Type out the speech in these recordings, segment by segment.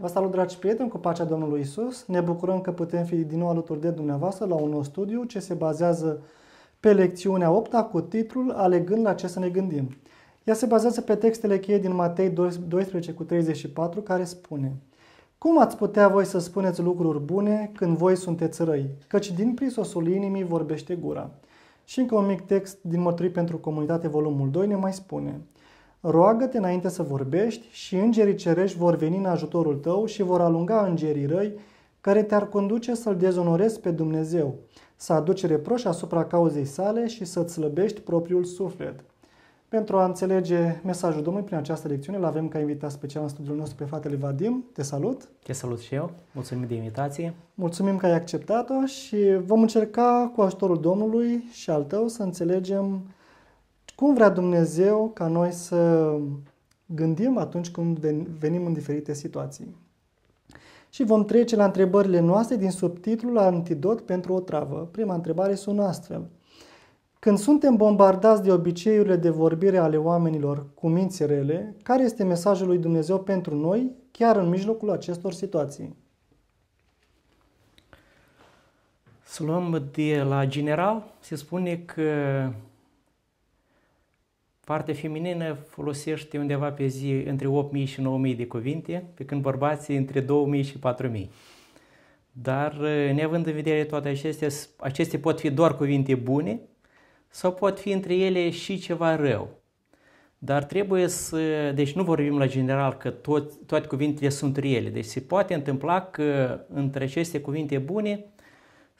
Vă salut, dragi prieteni, cu pacea Domnului Isus. Ne bucurăm că putem fi din nou alături de dumneavoastră la un nou studiu ce se bazează pe lecțiunea 8 cu titlul Alegând la ce să ne gândim. Ea se bazează pe textele cheie din Matei 12 cu 34 care spune Cum ați putea voi să spuneți lucruri bune când voi sunteți răi? Căci din prisosul inimii vorbește gura. Și încă un mic text din Mărturii pentru Comunitate, volumul 2, ne mai spune – Roagă-te înainte să vorbești și îngerii cerești vor veni în ajutorul tău și vor alunga îngerii răi care te-ar conduce să-L dezonorezi pe Dumnezeu, să aduci reproș asupra cauzei sale și să-ți slăbești propriul suflet. Pentru a înțelege mesajul Domnului prin această lecțiune, l-avem ca invitat special în studiul nostru pe fratele Vadim. Te salut! Te salut și eu! Mulțumim de invitație! Mulțumim că ai acceptat-o și vom încerca cu ajutorul Domnului și al tău să înțelegem cum vrea Dumnezeu ca noi să gândim atunci când venim în diferite situații. Și vom trece la întrebările noastre din subtitlul Antidot pentru o travă. Prima întrebare sună astfel. Când suntem bombardați de obiceiurile de vorbire ale oamenilor cu minți rele, care este mesajul lui Dumnezeu pentru noi, chiar în mijlocul acestor situații? Să luăm de la general, se spune că Partea feminină folosește undeva pe zi între 8.000 și 9.000 de cuvinte, pe când bărbații între 2.000 și 4.000. Dar, ă, neavând în vedere toate acestea, acestea pot fi doar cuvinte bune sau pot fi între ele și ceva rău. Dar trebuie să... Deci nu vorbim la general că tot, toate cuvintele sunt rele. Deci se poate întâmpla că între aceste cuvinte bune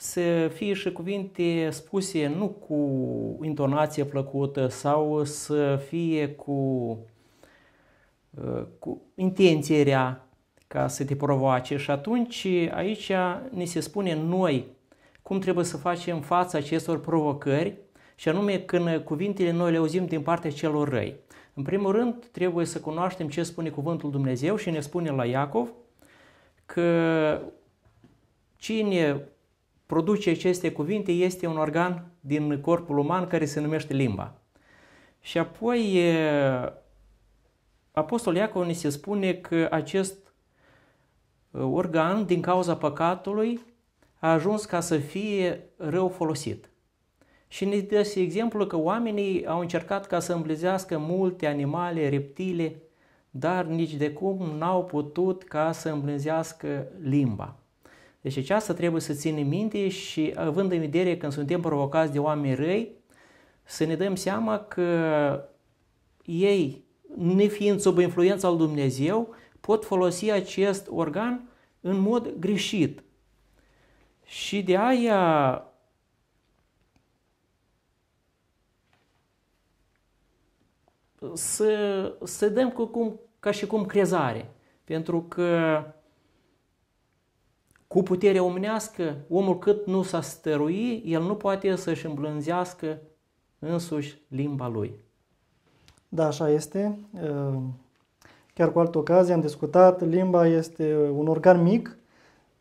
să fie și cuvinte spuse nu cu intonație plăcută sau să fie cu, uh, cu intenție rea ca să te provoace. Și atunci aici ne se spune noi cum trebuie să facem față acestor provocări și anume când cuvintele noi le auzim din partea celor răi. În primul rând trebuie să cunoaștem ce spune cuvântul Dumnezeu și ne spune la Iacov că cine produce aceste cuvinte este un organ din corpul uman care se numește limba. Și apoi Apostol Iacov ne se spune că acest organ, din cauza păcatului, a ajuns ca să fie rău folosit. Și ne dă și exemplu că oamenii au încercat ca să îmblizească multe animale, reptile, dar nici de cum n-au putut ca să îmblânzească limba. Deci aceasta trebuie să ținem minte și având în vedere când suntem provocați de oameni răi, să ne dăm seama că ei, nefiind sub influența lui Dumnezeu, pot folosi acest organ în mod greșit. Și de aia să, să dăm cu cum, ca și cum crezare. Pentru că cu putere omnească, omul cât nu s-a stărui, el nu poate să-și îmblânzească însuși limba lui. Da, așa este. Uh, chiar cu altă ocazie am discutat, limba este un organ mic,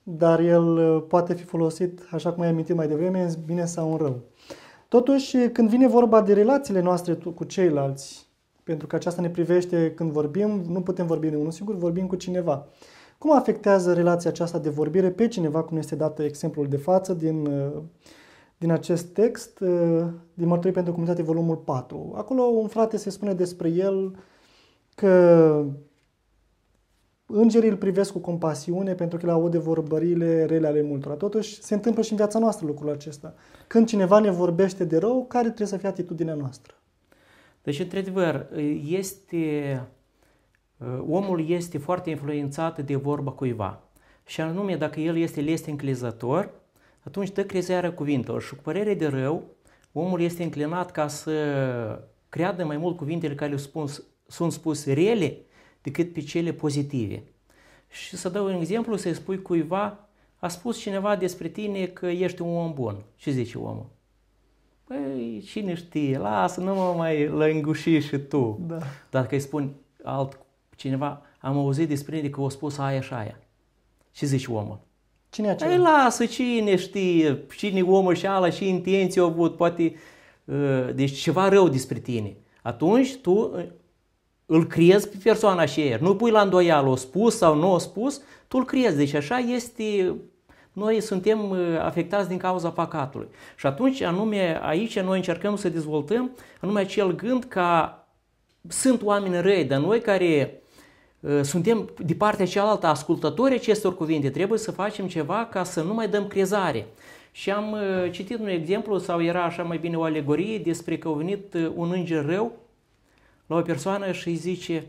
dar el uh, poate fi folosit, așa cum ai amintit mai devreme, în bine sau în rău. Totuși, când vine vorba de relațiile noastre cu ceilalți, pentru că aceasta ne privește când vorbim, nu putem vorbi de unul singur, vorbim cu cineva. Cum afectează relația aceasta de vorbire pe cineva, cum este dat exemplul de față din, uh, din acest text, uh, din Mărturii pentru Comunitate, volumul 4? Acolo un frate se spune despre el că îngerii îl privesc cu compasiune pentru că le aude vorbările rele ale multora. Totuși, se întâmplă și în viața noastră lucrul acesta. Când cineva ne vorbește de rău, care trebuie să fie atitudinea noastră? Deci, într-adevăr, este Uh, omul este foarte influențat de vorba cuiva. Și anume, dacă el este înclizător, atunci dă crezearea cuvintelor. Și cu părere de rău, omul este înclinat ca să creadă mai mult cuvintele care le sunt spus rele decât pe cele pozitive. Și să dau un exemplu, să-i spui cuiva, a spus cineva despre tine că ești un om bun. Ce zice omul? Păi, cine știe, lasă, nu mă mai lănguși și tu. Da. Dacă îi spun alt cineva, am auzit despre el că o spus aia și aia. Și zici omul? Cine acela? Ei, lasă, cine știe, cine omul și ala, și intenții au avut, poate, ă, deci ceva rău despre tine. Atunci tu ă, îl crezi pe persoana aceea, nu pui la îndoială, o spus sau nu o spus, tu îl crezi. Deci așa este, noi suntem ă, afectați din cauza păcatului. Și atunci, anume, aici noi încercăm să dezvoltăm anume acel gând ca sunt oameni răi, dar noi care Uh, suntem de partea cealaltă ascultători acestor cuvinte, trebuie să facem ceva ca să nu mai dăm crezare. Și am uh, citit un exemplu, sau era așa mai bine o alegorie, despre că a venit uh, un înger rău la o persoană și îi zice,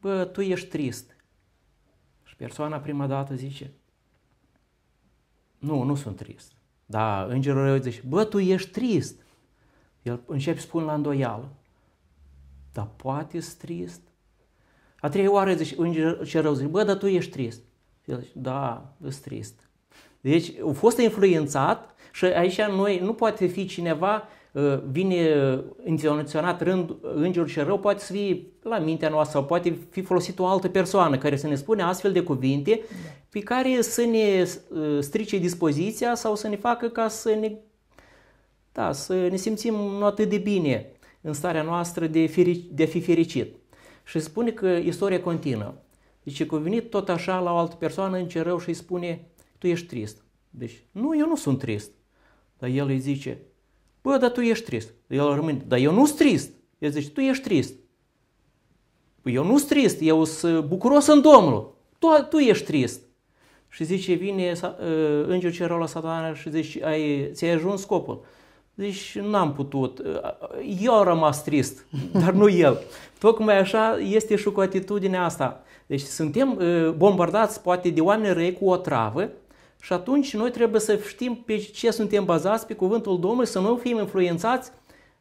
bă, tu ești trist. Și persoana prima dată zice, nu, nu sunt trist. Da, îngerul rău zice, bă, tu ești trist. El începe să spun la îndoială, dar poate ești trist? A trei oară zici, îngerul ce rău, zici, bă, dar tu ești trist. El zice, da, ești trist. Deci a fost influențat și aici noi nu poate fi cineva ă, vine intenționat rând, îngerul și rău poate să fie la mintea noastră sau poate fi folosit o altă persoană care să ne spune astfel de cuvinte pe care să ne ă, strice dispoziția sau să ne facă ca să ne, da, să ne simțim nu atât de bine în starea noastră de, ferici, de a fi fericit și spune că istoria continuă. Deci că a venit tot așa la o altă persoană în cerău și îi spune, tu ești trist. Deci, nu, eu nu sunt trist. Dar el îi zice, bă, dar tu ești trist. El rămâne, dar eu nu sunt trist. El zice, tu ești trist. Păi, eu nu sunt trist, eu sunt bucuros în Domnul. Tu, tu ești trist. Și zice, vine ă, îngerul cerul la satana și zice, ai, ți-ai ajuns scopul. Deci n-am putut. Eu am rămas trist, dar nu el. Tocmai așa este și cu atitudinea asta. Deci suntem uh, bombardați poate de oameni răi cu o travă și atunci noi trebuie să știm pe ce suntem bazați, pe cuvântul Domnului, să nu fim influențați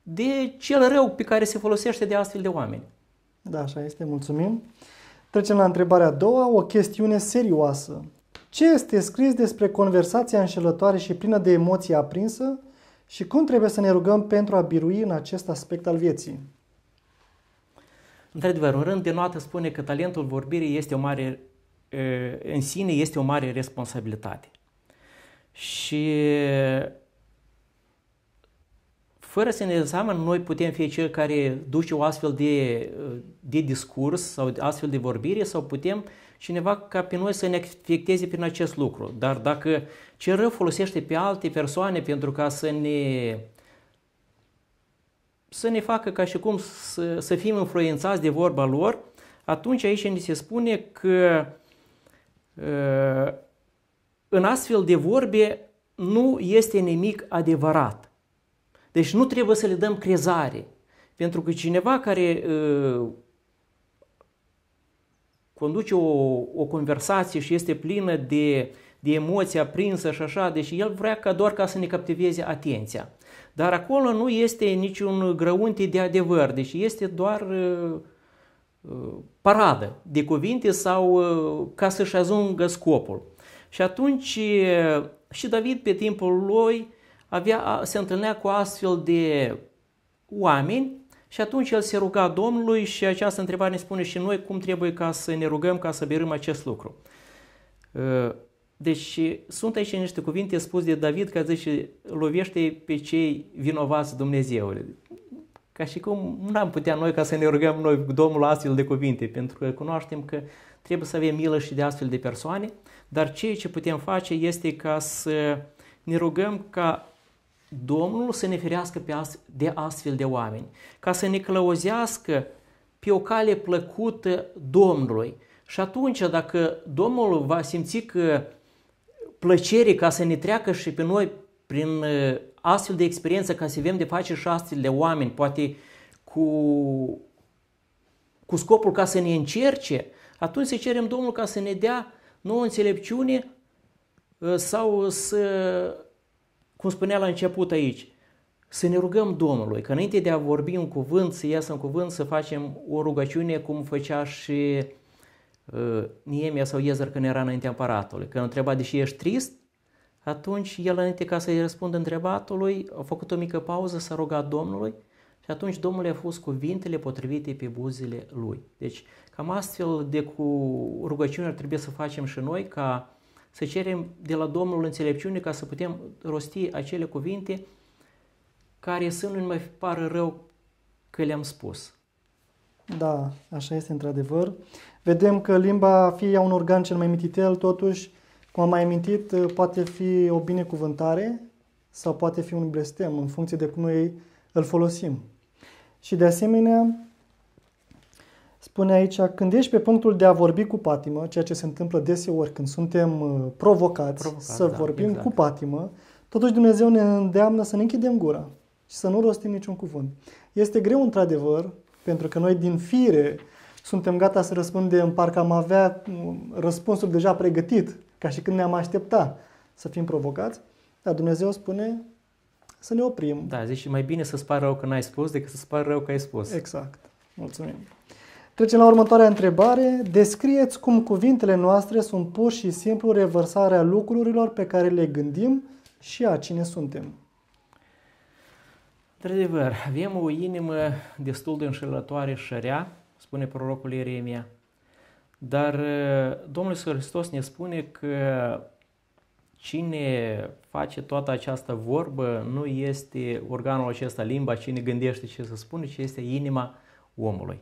de cel rău pe care se folosește de astfel de oameni. Da, așa este, mulțumim. Trecem la întrebarea a doua, o chestiune serioasă. Ce este scris despre conversația înșelătoare și plină de emoții aprinsă și cum trebuie să ne rugăm pentru a birui în acest aspect al vieții. Într-adevăr, un rând de noată spune că talentul vorbirii este o mare, în sine este o mare responsabilitate. Și fără să ne seamăn, noi putem fi cei care duce o astfel de, de discurs sau astfel de vorbire sau putem uh, cineva ca pe noi să ne afecteze prin acest lucru. Dar dacă ce rău folosește pe alte persoane pentru ca să ne să ne facă ca și cum să, să fim influențați de vorba lor, atunci aici ni se spune că ă, în astfel de vorbe nu este nimic adevărat. Deci nu trebuie să le dăm crezare. Pentru că cineva care ă, conduce o, o conversație și este plină de, de emoții aprinsă și așa, deci el vrea ca doar ca să ne captiveze atenția. Dar acolo nu este niciun grăunte de adevăr, deci este doar uh, uh, paradă de cuvinte sau uh, ca să-și ajungă scopul. Și atunci uh, și David pe timpul lui avea, se întâlnea cu astfel de oameni și atunci el se ruga Domnului și această întrebare ne spune și noi cum trebuie ca să ne rugăm ca să birâm acest lucru. Uh, deci sunt aici niște cuvinte spuse de David care zice, lovește pe cei vinovați Dumnezeule. Ca și cum nu am putea noi ca să ne rugăm noi Domnul astfel de cuvinte, pentru că cunoaștem că trebuie să avem milă și de astfel de persoane, dar ceea ce putem face este ca să ne rugăm ca Domnul să ne ferească pe ast- de astfel de oameni, ca să ne clăuzească pe o cale plăcută Domnului. Și atunci, dacă Domnul va simți că plăcere ca să ne treacă și pe noi prin uh, astfel de experiență, ca să avem de face și astfel de oameni, poate cu, cu scopul ca să ne încerce, atunci să cerem Domnul ca să ne dea nouă înțelepciune uh, sau să cum spunea la început aici, să ne rugăm Domnului, că înainte de a vorbi un cuvânt, să iasă un cuvânt, să facem o rugăciune cum făcea și uh, Niemia sau Iezer când era înaintea împăratului. Când întreba deși ești trist, atunci el înainte ca să-i răspundă întrebatului, a făcut o mică pauză, s-a rugat Domnului și atunci Domnul a fost cuvintele potrivite pe buzele lui. Deci cam astfel de cu rugăciune ar trebui să facem și noi ca să cerem de la Domnul înțelepciune ca să putem rosti acele cuvinte care să nu mai pară rău că le-am spus. Da, așa este într-adevăr. Vedem că limba, fie ea un organ cel mai mititel, totuși, cum am mai amintit, poate fi o binecuvântare sau poate fi un blestem, în funcție de cum noi îl folosim. Și de asemenea, Spune aici, când ești pe punctul de a vorbi cu patimă, ceea ce se întâmplă deseori când suntem uh, provocați, Provocat, să da, vorbim exact. cu patimă, totuși Dumnezeu ne îndeamnă să ne închidem gura și să nu rostim niciun cuvânt. Este greu, într-adevăr, pentru că noi din fire suntem gata să răspundem, parcă am avea uh, răspunsul deja pregătit, ca și când ne-am aștepta să fim provocați, dar Dumnezeu spune să ne oprim. Da, zici, mai bine să-ți rău că n-ai spus decât să-ți rău că ai spus. Exact. Mulțumim. Trecem la următoarea întrebare. Descrieți cum cuvintele noastre sunt pur și simplu revărsarea lucrurilor pe care le gândim și a cine suntem. Într-adevăr, avem o inimă destul de înșelătoare și rea, spune prorocul Ieremia. Dar uh, Domnul Hristos ne spune că cine face toată această vorbă nu este organul acesta limba, cine gândește ce să spune, ci este inima omului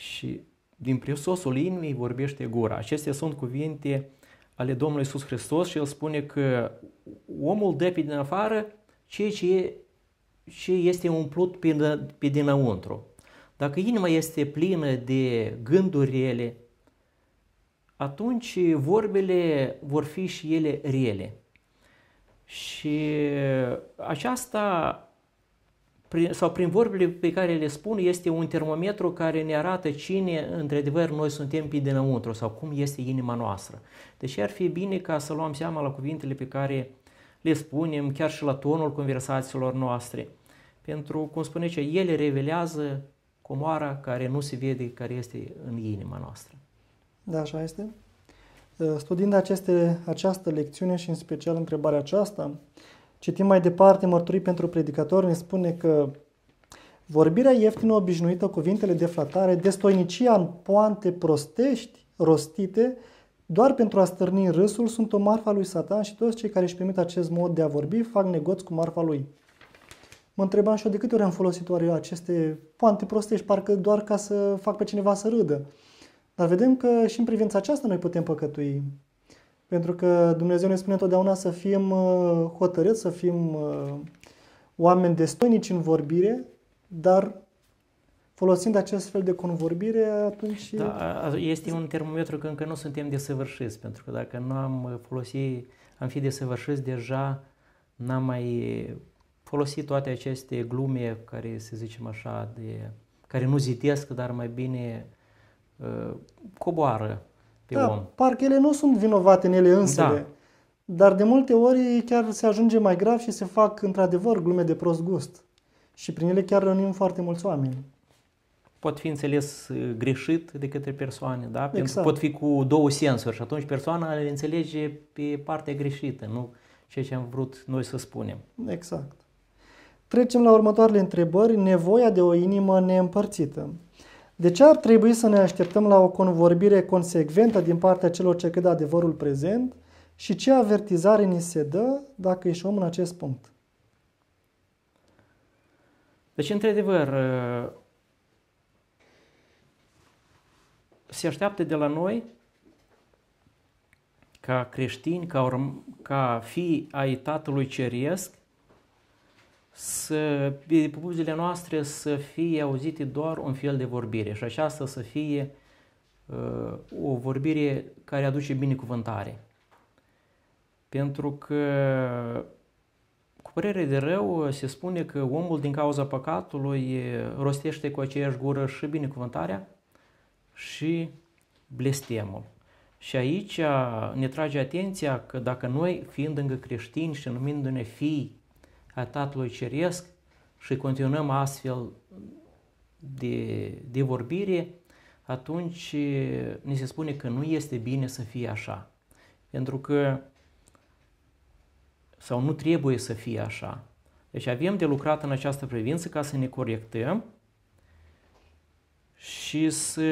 și din prisosul inimii vorbește gura. Acestea sunt cuvinte ale Domnului Iisus Hristos și el spune că omul dă pe din afară ceea ce, ce este umplut pe, pe dinăuntru. Dacă inima este plină de gânduri rele, atunci vorbele vor fi și ele rele. Și aceasta prin, sau prin vorbele pe care le spun, este un termometru care ne arată cine, într-adevăr, noi suntem pe dinăuntru sau cum este inima noastră. Deci ar fi bine ca să luăm seama la cuvintele pe care le spunem, chiar și la tonul conversațiilor noastre. Pentru, cum spune ce, ele revelează comoara care nu se vede, care este în inima noastră. Da, așa este. Studiind aceste, această lecțiune și în special întrebarea aceasta, Citim mai departe, mărturii pentru predicator ne spune că vorbirea ieftină obișnuită, cuvintele de flatare, destoinicia în poante prostești, rostite, doar pentru a stârni râsul, sunt o marfa lui Satan și toți cei care își permit acest mod de a vorbi fac negoți cu marfa lui. Mă întrebam și eu de câte ori am folosit oare eu aceste poante prostești, parcă doar ca să fac pe cineva să râdă. Dar vedem că și în privința aceasta noi putem păcătui. Pentru că Dumnezeu ne spune întotdeauna să fim uh, hotărâți, să fim uh, oameni destoinici în vorbire, dar folosind acest fel de convorbire, atunci... Da, este un termometru că încă nu suntem desăvârșiți, pentru că dacă nu am uh, folosit, am fi desăvârșiți deja, n-am mai folosit toate aceste glume care, să zicem așa, de, care nu zitesc, dar mai bine uh, coboară pe da, om. Parcă ele nu sunt vinovate în ele însele. Da. Dar de multe ori chiar se ajunge mai grav și se fac într-adevăr glume de prost gust. Și prin ele chiar rănim foarte mulți oameni. Pot fi înțeles uh, greșit de către persoane, da? Pentru exact. Pot fi cu două sensuri și atunci persoana le înțelege pe partea greșită, nu ceea ce am vrut noi să spunem. Exact. Trecem la următoarele întrebări. Nevoia de o inimă neîmpărțită. De ce ar trebui să ne așteptăm la o convorbire consecventă din partea celor ce cred adevărul prezent și ce avertizare ni se dă dacă ieșim în acest punct? Deci, într-adevăr, uh, se așteaptă de la noi ca creștini, ca, urm- ca fii ai Tatălui Ceresc, să, propunerile noastre să fie auzite doar un fel de vorbire și aceasta să fie uh, o vorbire care aduce binecuvântare. Pentru că, cu părere de rău, se spune că omul din cauza păcatului uh, rostește cu aceeași gură și binecuvântarea și blestemul. Și aici ne trage atenția că dacă noi, fiind încă creștini și numindu-ne fii a Tatălui Ceresc și continuăm astfel de, de vorbire, atunci ni se spune că nu este bine să fie așa. Pentru că sau nu trebuie să fie așa. Deci avem de lucrat în această privință ca să ne corectăm și să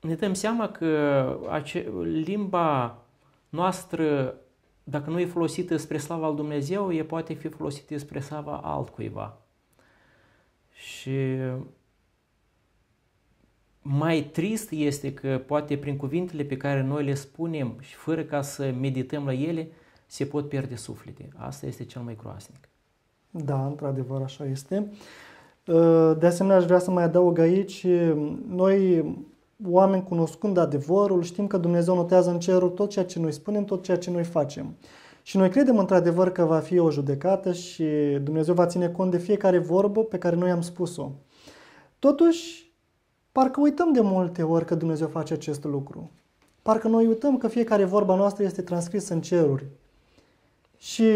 ne dăm seama că limba noastră dacă nu e folosită spre slava al Dumnezeu, e poate fi folosită spre slava altcuiva. Și mai trist este că poate prin cuvintele pe care noi le spunem și fără ca să medităm la ele, se pot pierde suflete. Asta este cel mai groaznic. Da, într-adevăr așa este. De asemenea, aș vrea să mai adaug aici, noi oameni cunoscând adevărul, știm că Dumnezeu notează în cerul tot ceea ce noi spunem, tot ceea ce noi facem. Și noi credem într-adevăr că va fi o judecată și Dumnezeu va ține cont de fiecare vorbă pe care noi am spus-o. Totuși, parcă uităm de multe ori că Dumnezeu face acest lucru. Parcă noi uităm că fiecare vorba noastră este transcrisă în ceruri. Și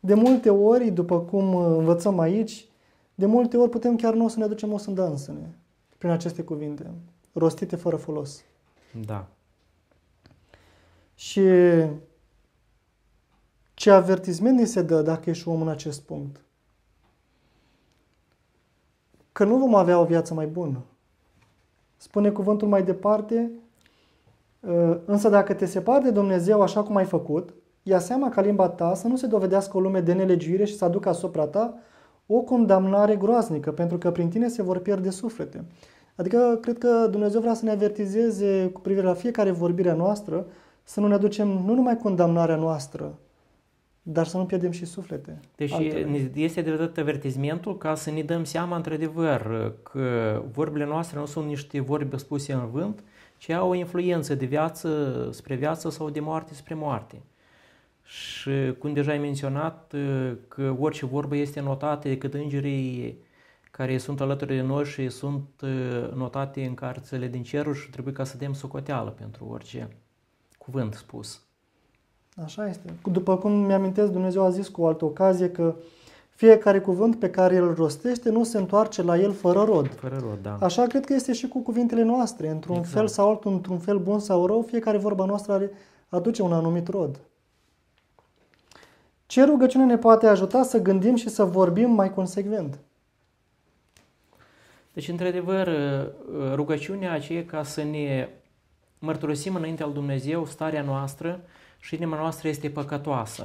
de multe ori, după cum învățăm aici, de multe ori putem chiar noi să ne aducem o sândă sine prin aceste cuvinte rostite fără folos. Da. Și ce avertisment ni se dă dacă ești om în acest punct? Că nu vom avea o viață mai bună. Spune cuvântul mai departe, ă, însă dacă te separi de Dumnezeu așa cum ai făcut, ia seama ca limba ta să nu se dovedească o lume de nelegiuire și să aducă asupra ta o condamnare groaznică, pentru că prin tine se vor pierde suflete. Adică cred că Dumnezeu vrea să ne avertizeze cu privire la fiecare vorbire a noastră, să nu ne aducem nu numai condamnarea noastră, dar să nu pierdem și suflete. Deci altele. este de dat avertismentul ca să ne dăm seama într-adevăr că vorbile noastre nu sunt niște vorbe spuse în vânt, ci au o influență de viață spre viață sau de moarte spre moarte. Și cum deja ai menționat că orice vorbă este notată de cât îngerii care sunt alături de noi și sunt notate în cartele din ceruri și trebuie ca să dăm socoteală pentru orice cuvânt spus. Așa este. După cum mi-amintesc, Dumnezeu a zis cu o altă ocazie că fiecare cuvânt pe care îl rostește nu se întoarce la el fără rod. Fără rod, da. Așa cred că este și cu cuvintele noastre. Într-un exact. fel sau altul, într-un fel bun sau rău, fiecare vorba noastră are, aduce un anumit rod. Ce rugăciune ne poate ajuta să gândim și să vorbim mai consecvent? Deci, într-adevăr, uh, rugăciunea aceea ca să ne mărturisim înaintea lui Dumnezeu starea noastră și inima noastră este păcătoasă.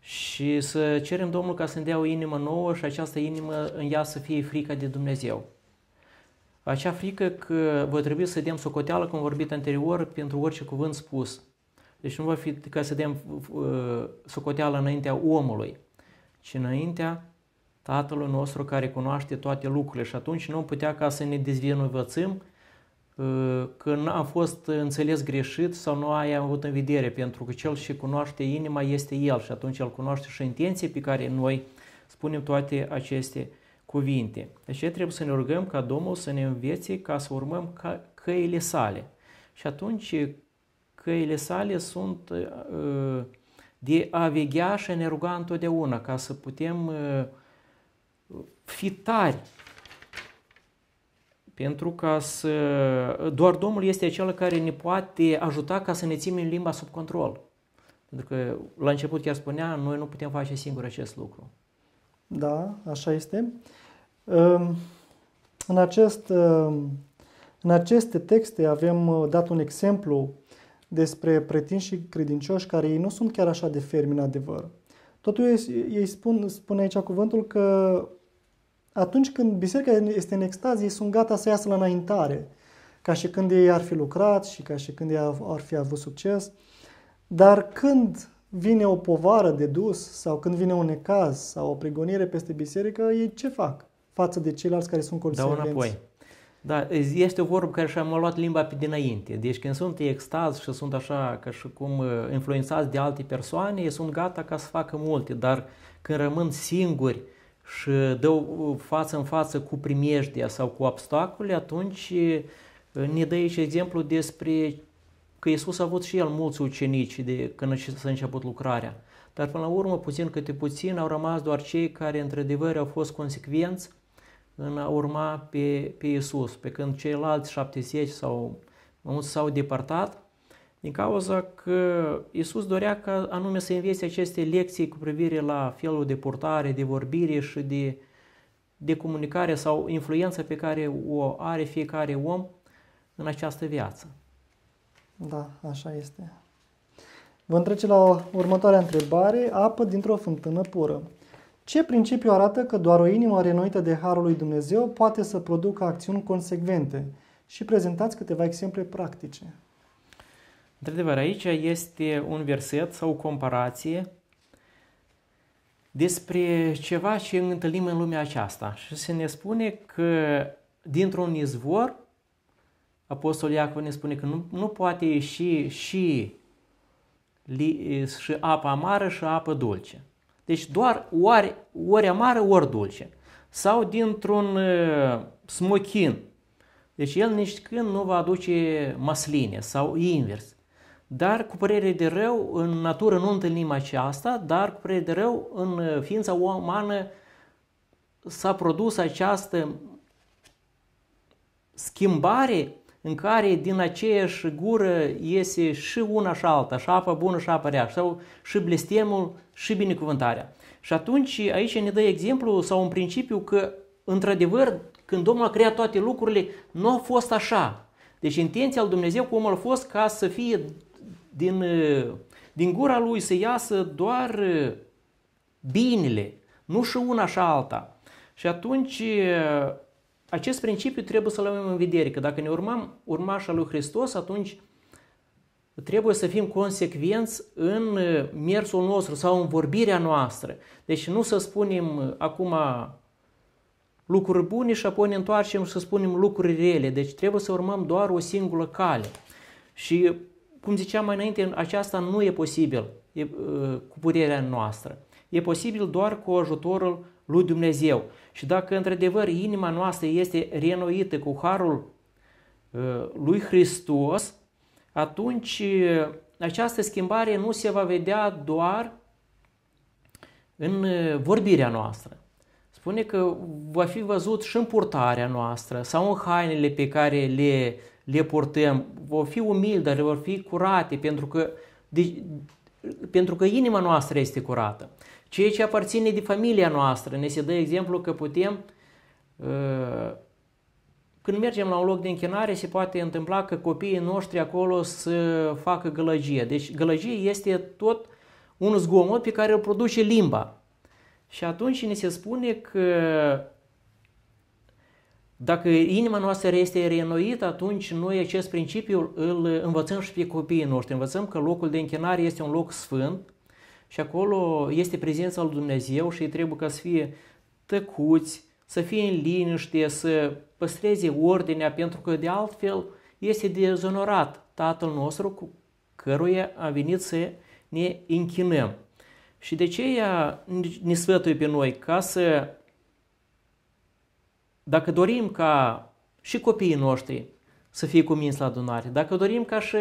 Și să cerem Domnul ca să ne dea o inimă nouă și această inimă în ea să fie frica de Dumnezeu. Acea frică că vă trebui să dăm socoteală, cum vorbit anterior, pentru orice cuvânt spus. Deci nu va fi ca să dăm uh, socoteală înaintea omului, ci înaintea Tatălui nostru care cunoaște toate lucrurile și atunci nu putea ca să ne dezvinovățim uh, că nu a fost înțeles greșit sau nu ai avut în vedere, pentru că cel și cunoaște inima este el și atunci el cunoaște și intenții pe care noi spunem toate aceste cuvinte. Deci trebuie să ne rugăm ca Domnul să ne învețe ca să urmăm ca căile sale. Și atunci căile sale sunt uh, de a veghea și a ne ruga întotdeauna ca să putem uh, fi tari. Pentru că să... Doar Domnul este acel care ne poate ajuta ca să ne ținem limba sub control. Pentru că la început chiar spunea, noi nu putem face singur acest lucru. Da, așa este. Ehm, în, acest, ehm, în aceste texte avem uh, dat un exemplu despre pretinși și credincioși care ei nu sunt chiar așa de fermi în adevăr. Totul ei, ei spun, spune aici cuvântul că atunci când biserica este în extaz, ei sunt gata să iasă la înaintare, ca și când ei ar fi lucrat și ca și când ei ar fi avut succes. Dar când vine o povară de dus sau când vine un necaz sau o prigonire peste biserică, ei ce fac față de ceilalți care sunt consecvenți? Dau înapoi. Da, este o vorbă care și-a luat limba pe dinainte. Deci când sunt extaz și sunt așa ca și cum uh, influențați de alte persoane, ei sunt gata ca să facă multe, dar când rămân singuri, și dau față în față cu primejdia sau cu obstacole, atunci uh, ne dă aici exemplu despre că Iisus a avut și el mulți ucenici de când s-a început lucrarea. Dar până la urmă, puțin câte puțin, au rămas doar cei care într-adevăr au fost consecvenți în a urma pe, pe Iisus, pe când ceilalți 70 sau mulți s-au depărtat din cauza că Isus dorea ca anume să învețe aceste lecții cu privire la felul de portare, de vorbire și de, de comunicare sau influența pe care o are fiecare om în această viață. Da, așa este. Vom trece la următoarea întrebare. Apă dintr-o fântână pură. Ce principiu arată că doar o inimă renoită de Harul lui Dumnezeu poate să producă acțiuni consecvente? Și prezentați câteva exemple practice. Într-adevăr, aici este un verset sau o comparație despre ceva ce întâlnim în lumea aceasta și se ne spune că dintr-un izvor, Apostolul Iacov ne spune că nu, nu poate ieși și, li, și apă amară și apă dulce. Deci doar ori, ori amară, ori dulce. Sau dintr-un uh, smochin. Deci el nici când nu va aduce măsline sau invers. Dar cu părere de rău, în natură nu întâlnim aceasta, dar cu părere de rău, în uh, ființa umană s-a produs această schimbare în care din aceeași gură iese și una și alta, și apă bună și apă rea, sau și blestemul și binecuvântarea. Și atunci aici ne dă exemplu sau un principiu că, într-adevăr, când Domnul a creat toate lucrurile, nu a fost așa. Deci intenția lui Dumnezeu cu omul a fost ca să fie din, uh, din gura lui să iasă doar uh, binele, nu și una și alta. Și atunci uh, acest principiu trebuie să-l avem în vedere, că dacă ne urmăm urmașa lui Hristos, atunci trebuie să fim consecvenți în mersul nostru sau în vorbirea noastră. Deci nu să spunem acum lucruri bune și apoi ne întoarcem și să spunem lucruri rele. Deci trebuie să urmăm doar o singură cale. Și cum ziceam mai înainte, aceasta nu e posibil e, uh, cu puterea noastră. E posibil doar cu ajutorul lui Dumnezeu. Și dacă într-adevăr inima noastră este renoită cu harul uh, lui Hristos, atunci uh, această schimbare nu se va vedea doar în vorbirea noastră. Spune că va fi văzut și în purtarea noastră sau în hainele pe care le le purtăm, vor fi umili, dar vor fi curate, pentru că, de, deci, pentru că inima noastră este curată. Ceea ce aparține de familia noastră, ne se dă exemplu că putem, uh, când mergem la un loc de închinare, se poate întâmpla că copiii noștri acolo să facă gălăgie. Deci gălăgie este tot un zgomot pe care îl produce limba. Și atunci ne se spune că dacă inima noastră este reînnoită, atunci noi acest principiu îl învățăm și pe copiii noștri. Învățăm că locul de închinare este un loc sfânt și acolo este prezența lui Dumnezeu și trebuie ca să fie tăcuți, să fie în liniște, să păstreze ordinea, pentru că de altfel este dezonorat Tatăl nostru cu căruia a venit să ne închinăm. Și de ce ea ne sfătuie pe noi? Ca să dacă dorim ca și copiii noștri să fie cuminți la adunare, dacă dorim ca și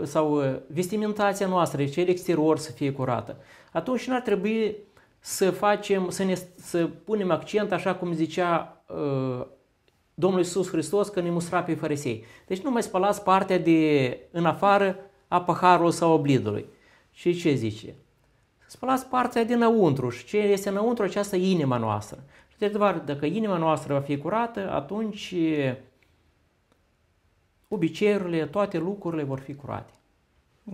ă, sau ă, vestimentația noastră, deci cel exterior să fie curată, atunci n-ar trebui să facem, să, ne, să punem accent, așa cum zicea ă, Domnul Iisus Hristos că ne musra pe farisei. Deci nu mai spălați partea de în afară a paharului sau oblidului. Și ce zice? Spălați partea dinăuntru și ce este înăuntru aceasta inima noastră. Și de adevăr, dacă inima noastră va fi curată, atunci obiceiurile, toate lucrurile vor fi curate.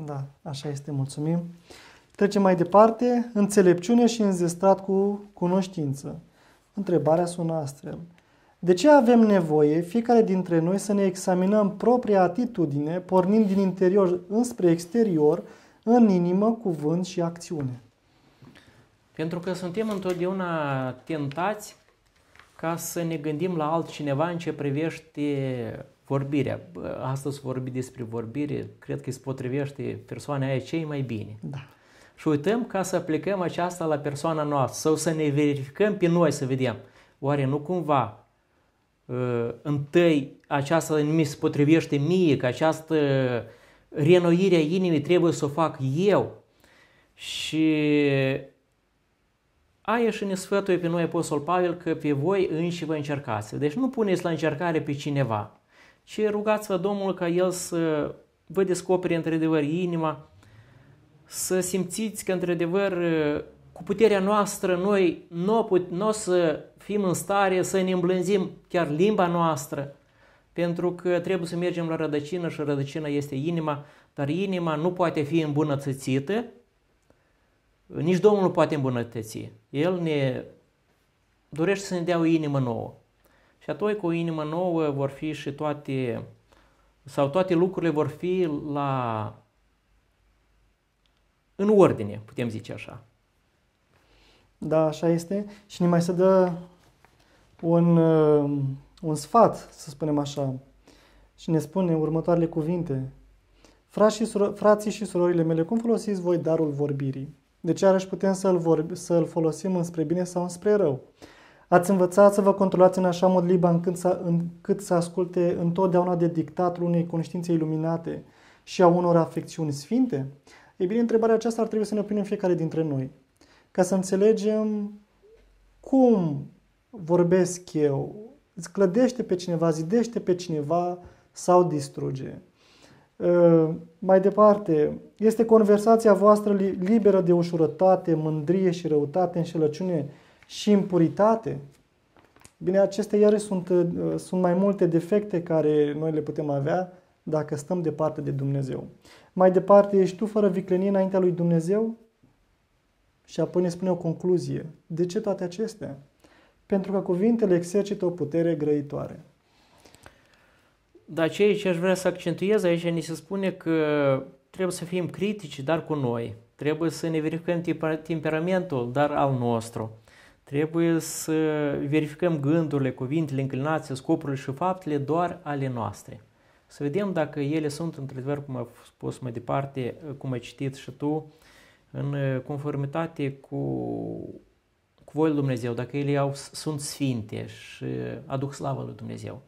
Da, așa este, mulțumim. Trecem mai departe, înțelepciune și înzestrat cu cunoștință. Întrebarea sună astfel. De ce avem nevoie fiecare dintre noi să ne examinăm propria atitudine, pornind din interior înspre exterior, în inimă, cuvânt și acțiune? Pentru că suntem întotdeauna tentați ca să ne gândim la altcineva în ce privește vorbirea. Astăzi vorbi despre vorbire, cred că îi potrivește persoana aia cei mai bine. Da. Și uităm ca să aplicăm aceasta la persoana noastră sau să ne verificăm pe noi să vedem. Oare nu cumva ă, întâi aceasta mi se potrivește mie, că această renoire a inimii trebuie să o fac eu și Aia și ne sfătuie pe noi Apostol Pavel că pe voi înși vă încercați. Deci nu puneți la încercare pe cineva, ci rugați-vă Domnul ca El să vă descopere într-adevăr inima, să simțiți că într-adevăr cu puterea noastră noi nu o n-o să fim în stare să ne îmblânzim chiar limba noastră, pentru că trebuie să mergem la rădăcină și rădăcina este inima, dar inima nu poate fi îmbunătățită nici Domnul nu poate îmbunătăți. El ne dorește să ne dea o inimă nouă. Și atunci cu o inimă nouă vor fi și toate, sau toate lucrurile vor fi la, în ordine, putem zice așa. Da, așa este. Și ne mai se dă un, uh, un sfat, să spunem așa, și ne spune următoarele cuvinte. Frații și, surorile mele, cum folosiți voi darul vorbirii? Deci, iarăși putem să-l, vorbi, să-l folosim înspre bine sau înspre rău. Ați învățat să vă controlați în așa mod liba încât să, încât să asculte întotdeauna de dictatul unei conștiințe iluminate și a unor afecțiuni sfinte? Ei bine, întrebarea aceasta ar trebui să ne punem fiecare dintre noi, ca să înțelegem cum vorbesc eu, îți clădește pe cineva, zidește pe cineva sau distruge. Ă, mai departe, este conversația voastră liberă de ușurătate, mândrie și răutate, înșelăciune și impuritate? Bine, acestea iar sunt, ă, sunt mai multe defecte care noi le putem avea dacă stăm departe de Dumnezeu. Mai departe, ești tu fără viclenie înaintea lui Dumnezeu? Și apoi ne spune o concluzie. De ce toate acestea? Pentru că cuvintele exercită o putere grăitoare. Dar ceea ce aș vrea să accentuez aici, ni se spune că trebuie să fim critici, dar cu noi. Trebuie să ne verificăm temperamentul, dar al nostru. Trebuie să verificăm gândurile, cuvintele, înclinații, scopurile și faptele doar ale noastre. Să vedem dacă ele sunt, într-adevăr, cum a spus mai departe, cum ai citit și tu, în conformitate cu, cu voi Dumnezeu, dacă ele au, sunt sfinte și aduc slavă lui Dumnezeu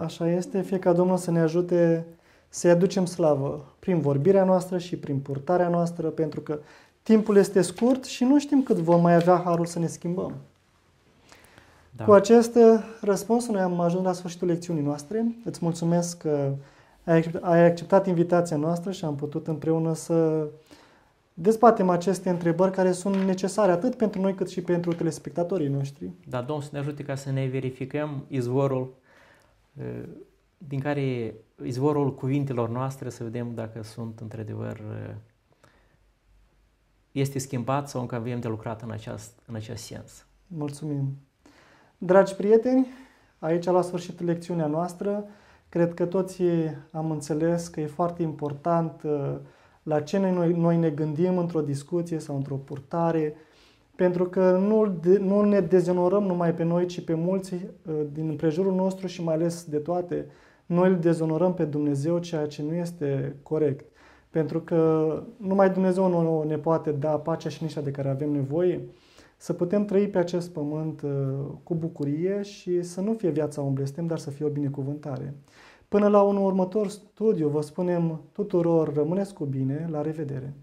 așa este, fie ca Domnul să ne ajute să-i aducem slavă prin vorbirea noastră și prin purtarea noastră, pentru că timpul este scurt și nu știm cât vom mai avea harul să ne schimbăm. Da. Cu acest răspuns noi am ajuns la sfârșitul lecțiunii noastre. Îți mulțumesc că ai acceptat invitația noastră și am putut împreună să dezbatem aceste întrebări care sunt necesare atât pentru noi cât și pentru telespectatorii noștri. Da, Domnul să ne ajute ca să ne verificăm izvorul din care izvorul cuvintelor noastre să vedem dacă sunt într-adevăr eh, este schimbat sau încă avem de lucrat în acest, în acest sens. Mulțumim! Dragi prieteni, aici la sfârșitul lecțiunea noastră, cred că toți am înțeles că e foarte important eh, la ce noi, noi ne gândim într-o discuție sau într-o purtare, pentru că nu, nu ne dezonorăm numai pe noi, ci pe mulți uh, din împrejurul nostru și mai ales de toate, noi îl dezonorăm pe Dumnezeu, ceea ce nu este corect. Pentru că numai Dumnezeu nu ne poate da pacea și nișa de care avem nevoie, să putem trăi pe acest pământ uh, cu bucurie și să nu fie viața un blestem, dar să fie o binecuvântare. Până la un următor studiu, vă spunem tuturor, rămâneți cu bine, la revedere!